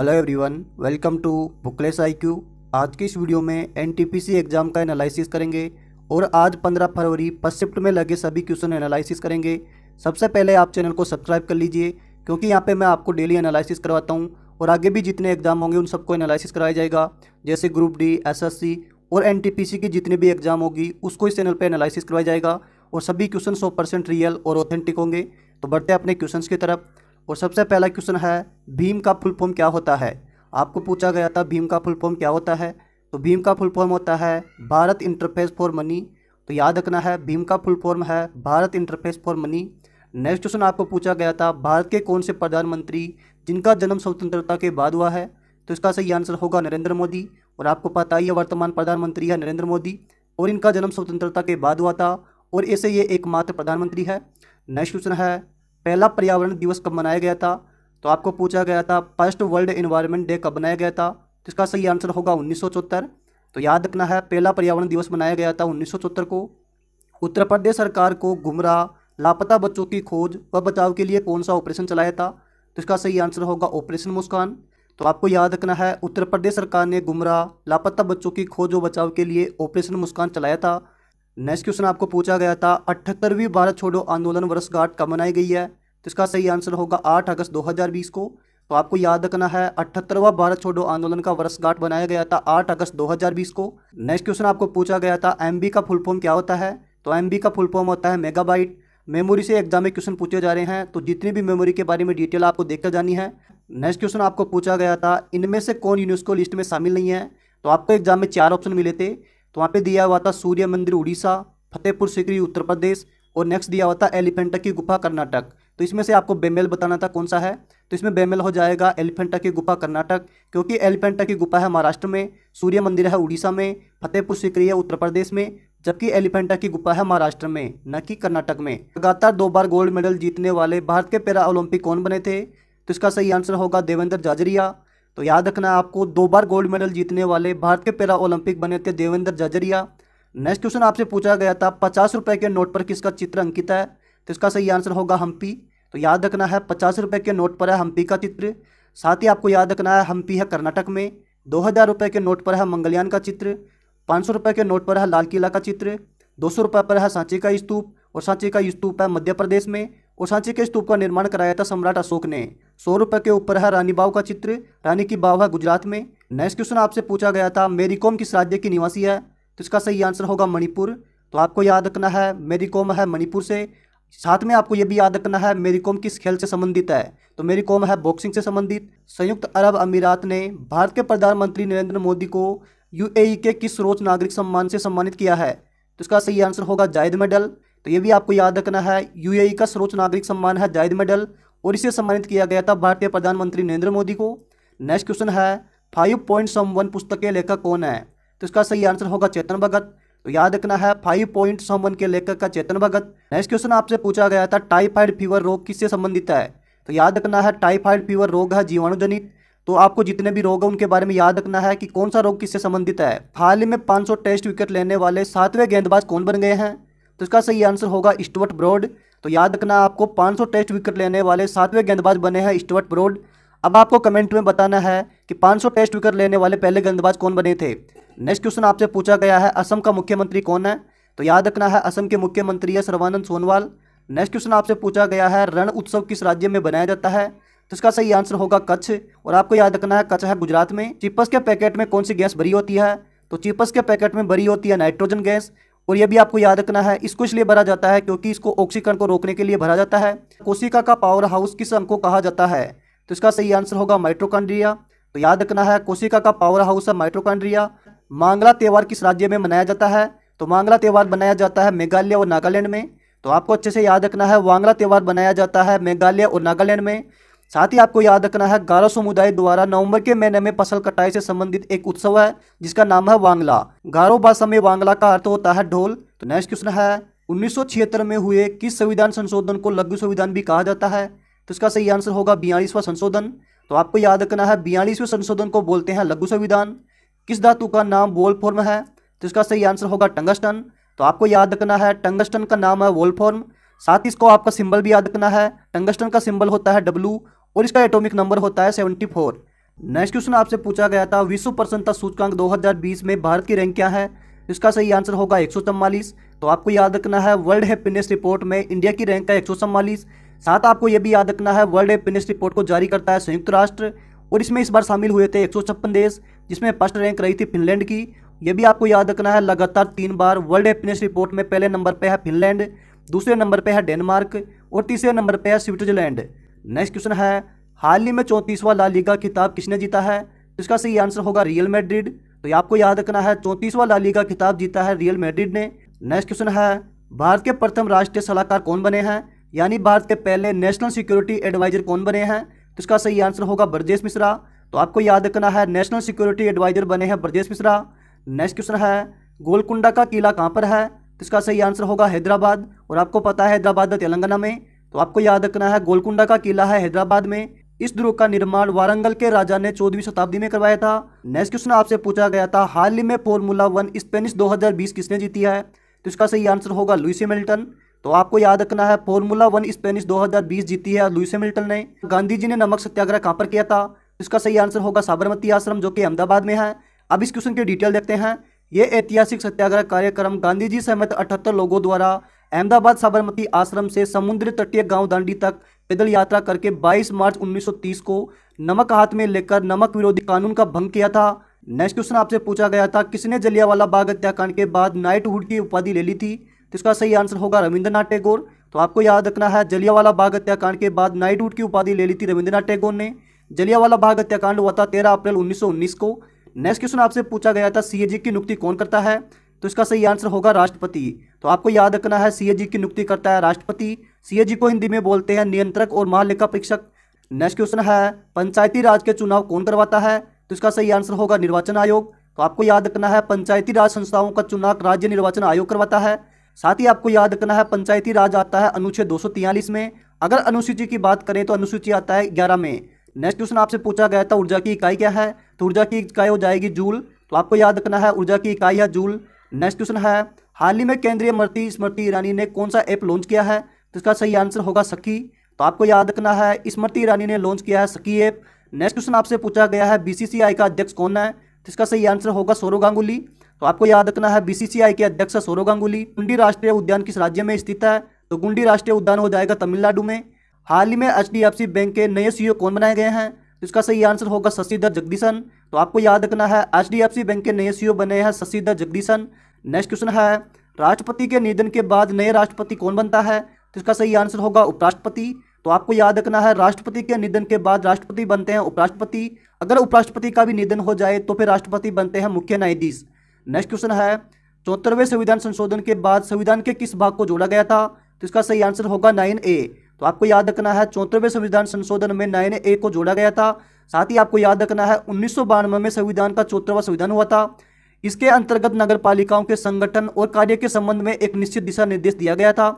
hello everyone welcome to bookless IQ आज की इस वीडियो में एनटीपीसी एग्जाम का एनालिसिस करेंगे और आज 15 फरवरी पश्चिप्ट शिफ्ट में लगे सभी क्वेश्चन एनालिसिस करेंगे सबसे पहले आप चैनल को सब्सक्राइब कर लीजिए क्योंकि यहाँ पे मैं आपको डेली एनालिसिस करवाता हूँ और आगे भी जितने एग्जाम होंगे उन सबको एनालिसिस कराया जाएगा जैसे ग्रुप डी एस और एन की जितनी भी एग्जाम होगी उसको इस चैनल पर एनालिसिस करवाया जाएगा और सभी क्वेश्चन सौ रियल और ऑथेंटिक होंगे तो बढ़ते अपने क्वेश्चन की तरफ और सबसे पहला क्वेश्चन है भीम का फुल फॉर्म क्या होता है आपको पूछा गया था भीम का फुल फॉर्म क्या होता है तो भीम का फुल फॉर्म होता है भारत इंटरफेस फॉर मनी तो याद रखना है भीम का फुल फॉर्म है Bharat interface for money next question आपको पूछा गया था भारत के कौन से प्रधानमंत्री जिनका जन्म स्वतंत्रता के बाद हुआ है तो इसका सही आंसर होगा नरेंद्र मोदी और आपको पता ही है वर्तमान प्रधानमंत्री है नरेंद्र मोदी और इनका जन्म स्वतंत्रता के बाद हुआ था और ऐसे ये एकमात्र प्रधानमंत्री है नेक्स्ट क्वेश्चन है पहला पर्यावरण दिवस कब मनाया गया था तो आपको पूछा गया था फर्स्ट वर्ल्ड इन्वायरमेंट डे कब मनाया गया था तो इसका सही आंसर होगा उन्नीस तो याद रखना है पहला पर्यावरण दिवस मनाया गया था उन्नीस को उत्तर प्रदेश सरकार को गुमराह लापता बच्चों की खोज व बचाव के लिए कौन सा ऑपरेशन चलाया था तो इसका सही आंसर होगा ऑपरेशन मुस्कान तो आपको याद रखना है उत्तर प्रदेश सरकार ने गुमराह लापता बच्चों की खोज व बचाव के लिए ऑपरेशन मुस्कान चलाया था नेक्स्ट क्वेश्चन आपको पूछा गया था अठहत्तरवीं भारत छोड़ो आंदोलन वर्षगांठ कब मनाई गई है तो इसका सही आंसर होगा आठ अगस्त 2020 को तो आपको याद रखना है अठहत्तरवा भारत छोड़ो आंदोलन का वर्षगांठ बनाया गया था आठ अगस्त 2020 को नेक्स्ट क्वेश्चन आपको पूछा गया था एम का फुल फॉर्म क्या होता है तो एम का फुल फॉर्म होता है मेगाबाइट मेमोरी से एग्जाम में क्वेश्चन पूछे जा रहे हैं तो जितनी भी मेमोरी के बारे में डिटेल आपको देखकर जानी है नेक्स्ट क्वेश्चन आपको पूछा गया था इनमें से कौन यूनेस्को लिस्ट में शामिल नहीं है तो आपको एग्जाम में चार ऑप्शन मिले थे तो वहाँ पे दिया हुआ था सूर्य मंदिर उड़ीसा फतेहपुर सिकरी उत्तर प्रदेश और नेक्स्ट दिया हुआ था एलिफेंटा की गुफा कर्नाटक तो इसमें से आपको बेमेल बताना था कौन सा है तो इसमें बेमेल हो जाएगा एलिफेंटा की गुफा कर्नाटक क्योंकि एलिफेंटा की गुफा है महाराष्ट्र में सूर्य मंदिर है उड़ीसा में फतेहपुर सिकरी है उत्तर प्रदेश में जबकि एलिफेंटा की गुफा है महाराष्ट्र में न कि कर्नाटक में लगातार दो बार गोल्ड मेडल जीतने वाले भारत के पैरा ओलंपिक कौन बने थे तो इसका सही आंसर होगा देवेंद्र जाजरिया तो याद रखना आपको दो बार गोल्ड मेडल जीतने वाले भारत के पैरा ओलंपिक बने थे देवेंद्र जजरिया नेक्स्ट क्वेश्चन आपसे पूछा गया था पचास रुपये के नोट पर किसका चित्र अंकित है तो इसका सही आंसर होगा हम्पी तो याद रखना है पचास रुपये के नोट पर है हम्पी का चित्र साथ ही आपको याद रखना है हम्पी है कर्नाटक में दो हज़ार रुपये के नोट पर है मंगलयान का चित्र पाँच सौ रुपये के नोट पर है लाल किला का चित्र दो सौ रुपये पर है सांची का स्तूप और सांची का स्तूप है मध्य प्रदेश में और सांची के स्तूप का निर्माण कराया था सम्राट अशोक ने सौ रुपये के ऊपर है रानी बाव का चित्र रानी की बाव है गुजरात में नेक्स्ट क्वेश्चन आपसे पूछा गया था मेरीकॉम किस राज्य की निवासी है तो इसका सही आंसर होगा मणिपुर तो आपको याद रखना है मेरीकॉम है मणिपुर से साथ में आपको यह भी याद रखना है मेरीकॉम किस खेल से संबंधित है तो मेरीकॉम है बॉक्सिंग से संबंधित संयुक्त अरब अमीरात ने भारत के प्रधानमंत्री नरेंद्र मोदी को यूएई के किस सर्वोच्च नागरिक सम्मान से सम्मानित किया है तो इसका सही आंसर होगा जायद मेडल तो ये भी आपको याद रखना है यूएई e का सर्वोच्च नागरिक सम्मान है जायद मेडल और इसे सम्मानित किया गया था भारतीय प्रधानमंत्री नरेंद्र मोदी को नेक्स्ट क्वेश्चन है फाइव पॉइंट सम वन पुस्तक के लेखक कौन है तो इसका सही आंसर होगा चेतन भगत तो याद रखना है फाइव पॉइंट सम वन के लेखक का चेतन भगत नेक्स्ट क्वेश्चन आपसे पूछा गया था टाइफाइड फीवर रोग किससे संबंधित है तो याद रखना है टाइफाइड फीवर रोग है जीवाणुजनित तो आपको जितने भी रोग हैं उनके बारे में याद रखना है कि कौन सा रोग किससे संबंधित है हाल ही में 500 टेस्ट विकेट लेने वाले सातवें गेंदबाज कौन बन गए हैं तो इसका सही आंसर होगा स्टुअर्ट ब्रॉड तो याद रखना आपको 500 टेस्ट विकेट लेने वाले सातवें गेंदबाज बने हैं स्टुअर्ट ब्रॉड अब आपको कमेंट में बताना है कि 500 टेस्ट विकेट लेने वाले पहले गेंदबाज कौन बने थे नेक्स्ट क्वेश्चन आपसे पूछा गया है असम का मुख्यमंत्री कौन है तो याद रखना है असम के मुख्यमंत्री है सर्वानंद सोनवाल नेक्स्ट क्वेश्चन आपसे पूछा गया है रण उत्सव किस राज्य में बनाया जाता है तो इसका सही आंसर होगा कच्छ और आपको याद रखना है कच्छ है गुजरात में चिपस के पैकेट में कौन सी गैस भरी होती है तो चिपस के पैकेट में भरी होती है नाइट्रोजन गैस और यह भी आपको याद रखना है इसको इसलिए भरा जाता है क्योंकि इसको ऑक्सीकरण को रोकने के लिए भरा जाता है कोशिका का पावर हाउस किस अंग को कहा जाता है तो इसका सही आंसर होगा माइट्रोकांड्रिया तो याद रखना है कोशिका का पावर हाउस है माइट्रोकांड्रिया मांगला त्यौहार किस राज्य में मनाया जाता है तो मांगला त्यौहार मनाया जाता है मेघालय और नागालैंड में तो आपको अच्छे से याद रखना है वांगला त्यौहार मनाया जाता है मेघालय और नागालैंड में साथ ही आपको याद रखना है गारो समुदाय द्वारा नवंबर के महीने में फसल कटाई से संबंधित एक उत्सव है जिसका नाम है वांगला गारो भाषा में वांगला का अर्थ होता है ढोल तो नेक्स्ट क्वेश्चन है उन्नीस में हुए किस संविधान संशोधन को लघु संविधान भी कहा जाता है तो इसका सही आंसर होगा बयालीसवां संशोधन तो आपको याद रखना है बयालीसवें संशोधन को बोलते हैं लघु संविधान किस धातु का नाम वोल फॉर्म है तो इसका सही आंसर होगा टंगस्टन तो आपको याद रखना है टंगस्टन का नाम है वोल फॉर्म साथ ही इसको आपका सिंबल भी याद रखना है टंगस्टन का सिंबल होता है डब्लू और इसका एटॉमिक नंबर होता है सेवेंटी फोर नेक्स्ट क्वेश्चन आपसे पूछा गया था विश्व प्रसन्नता सूचकांक 2020 में भारत की रैंक क्या है इसका सही आंसर होगा एक तो आपको याद रखना है वर्ल्ड हैप्पीनेस रिपोर्ट में इंडिया की रैंक है एक साथ आपको यह भी याद रखना है वर्ल्ड हैप्पीनेस रिपोर्ट को जारी करता है संयुक्त राष्ट्र और इसमें इस बार शामिल हुए थे एक देश जिसमें फर्स्ट रैंक रही थी फिनलैंड की यह भी आपको याद रखना है लगातार तीन बार वर्ल्ड हैप्पीनेस रिपोर्ट में पहले नंबर पर है फिनलैंड दूसरे नंबर पर है डेनमार्क और तीसरे नंबर पर है स्विट्जरलैंड नेक्स्ट क्वेश्चन है हाल ही में चौंतीसवां ला लीगा खिताब किसने जीता है इसका सही आंसर होगा रियल मैड्रिड तो ये आपको याद रखना है चौंतीसवां ला लीगा खिताब जीता है रियल मैड्रिड ने नेक्स्ट क्वेश्चन है भारत के प्रथम राष्ट्रीय सलाहकार कौन बने हैं यानी भारत के पहले नेशनल सिक्योरिटी एडवाइजर कौन बने हैं तो इसका सही आंसर होगा ब्रजेश मिश्रा तो आपको याद रखना है नेशनल सिक्योरिटी एडवाइजर बने हैं ब्रजेश मिश्रा नेक्स्ट क्वेश्चन है गोलकुंडा का किला कहाँ पर है तो इसका सही आंसर होगा हैदराबाद और आपको पता है हैदराबाद तेलंगाना में तो आपको याद रखना है गोलकुंडा का किला है हैदराबाद में इस दुर्ग का निर्माण वारंगल के राजा ने चौदहवीं शताब्दी में करवाया था नेक्स्ट क्वेश्चन आपसे पूछा गया था हाल ही में फॉर्मूला वन स्पेनिश 2020 किसने जीती है तो इसका सही आंसर होगा लुइस मिल्टन तो आपको याद रखना है फॉर्मूला वन स्पेनिश 2020 जीती है लुइस मिल्टन ने गांधी जी ने नमक सत्याग्रह कहाँ पर किया था इसका सही आंसर होगा साबरमती आश्रम जो कि अहमदाबाद में है अब इस क्वेश्चन की डिटेल देखते हैं ये ऐतिहासिक सत्याग्रह कार्यक्रम गांधी जी समेत अठहत्तर लोगों द्वारा अहमदाबाद साबरमती आश्रम से समुद्र तटीय गांव दांडी तक पैदल यात्रा करके 22 मार्च 1930 को नमक हाथ में लेकर नमक विरोधी कानून का भंग किया था नेक्स्ट क्वेश्चन आपसे पूछा गया था किसने जलियावाला बाग हत्याकांड के बाद नाइटहुड की उपाधि ले ली थी तो इसका सही आंसर होगा रविंद्रनाथ टैगोर तो आपको याद रखना है जलियावाला बाग हत्याकांड के बाद नाइटहुड की उपाधि ले ली थी रविंद्रनाथ टैगोर ने जलियावाला बाग हत्याकांड हुआ था तेरह अप्रैल उन्नीस को नेक्स्ट क्वेश्चन आपसे पूछा गया था सीएजी की नियुक्ति कौन करता है तो इसका सही आंसर होगा राष्ट्रपति तो आपको याद रखना है सीएजी की नियुक्ति करता है राष्ट्रपति सीएजी को हिंदी में बोलते हैं नियंत्रक और महालेखा परीक्षक नेक्स्ट क्वेश्चन है पंचायती राज के चुनाव कौन करवाता है तो इसका सही आंसर होगा निर्वाचन आयोग तो आपको याद रखना है पंचायती राज संस्थाओं का चुनाव राज्य निर्वाचन आयोग करवाता है साथ ही आपको याद रखना है पंचायती राज आता है अनुच्छेद दो में अगर अनुसूची की बात करें तो अनुसूची आता है ग्यारह में नेक्स्ट क्वेश्चन आपसे पूछा गया था ऊर्जा की इकाई क्या है तो ऊर्जा की इकाई हो जाएगी जूल तो आपको याद रखना है ऊर्जा की इकाई है जूल नेक्स्ट क्वेश्चन है हाल ही में केंद्रीय मंत्री स्मृति ईरानी ने कौन सा ऐप लॉन्च किया है तो इसका सही आंसर होगा सखी तो आपको याद रखना है स्मृति ईरानी ने लॉन्च किया है सखी ऐप नेक्स्ट क्वेश्चन आपसे पूछा गया है बीसीसीआई का अध्यक्ष कौन है तो इसका सही आंसर होगा सौरव गांगुली तो आपको याद रखना है बीसीसीआई के अध्यक्ष सौरव गांगुली गुंडी राष्ट्रीय उद्यान किस राज्य में स्थित है तो गुंडी राष्ट्रीय उद्यान हो जाएगा तमिलनाडु में हाल ही में एच बैंक के नए सीईओ कौन बनाए गए हैं तो इसका सही आंसर होगा शशिधर जगदीशन तो आपको याद रखना है एच बैंक के नए सीईओ बने हैं शशिधर जगदीशन नेक्स्ट क्वेश्चन है राष्ट्रपति के निधन के बाद नए राष्ट्रपति कौन बनता है तो इसका सही आंसर होगा उपराष्ट्रपति तो आपको याद रखना है राष्ट्रपति के निधन के बाद राष्ट्रपति बनते हैं उपराष्ट्रपति अगर उपराष्ट्रपति का भी निधन हो जाए तो फिर राष्ट्रपति बनते हैं मुख्य न्यायाधीश नेक्स्ट क्वेश्चन है चौहत्तरवें संविधान संशोधन के बाद संविधान के किस भाग को जोड़ा गया था तो इसका सही आंसर होगा नाइन ए तो आपको याद रखना है चौहत्तरवें संविधान संशोधन में नाइन ए को जोड़ा गया था साथ ही आपको याद रखना है उन्नीस में संविधान का चौथरवा संविधान हुआ था इसके अंतर्गत नगर पालिकाओं के संगठन और कार्य के संबंध में एक निश्चित दिशा निर्देश दिया गया था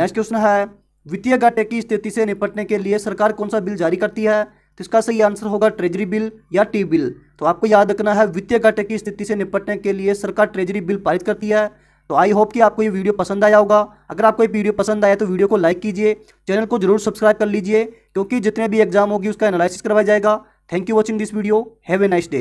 नेक्स्ट क्वेश्चन है वित्तीय घाटे की स्थिति से निपटने के लिए सरकार कौन सा बिल जारी करती है तो इसका सही आंसर होगा ट्रेजरी बिल या टी बिल तो आपको याद रखना है वित्तीय घाटे की स्थिति से निपटने के लिए सरकार ट्रेजरी बिल पारित करती है तो आई होप कि आपको ये वीडियो पसंद आया होगा अगर आपको ये वीडियो पसंद आया तो वीडियो को लाइक कीजिए चैनल को जरूर सब्सक्राइब कर लीजिए क्योंकि जितने भी एग्जाम होगी उसका एनालिसिस करवाया जाएगा thank you watching this video have a nice day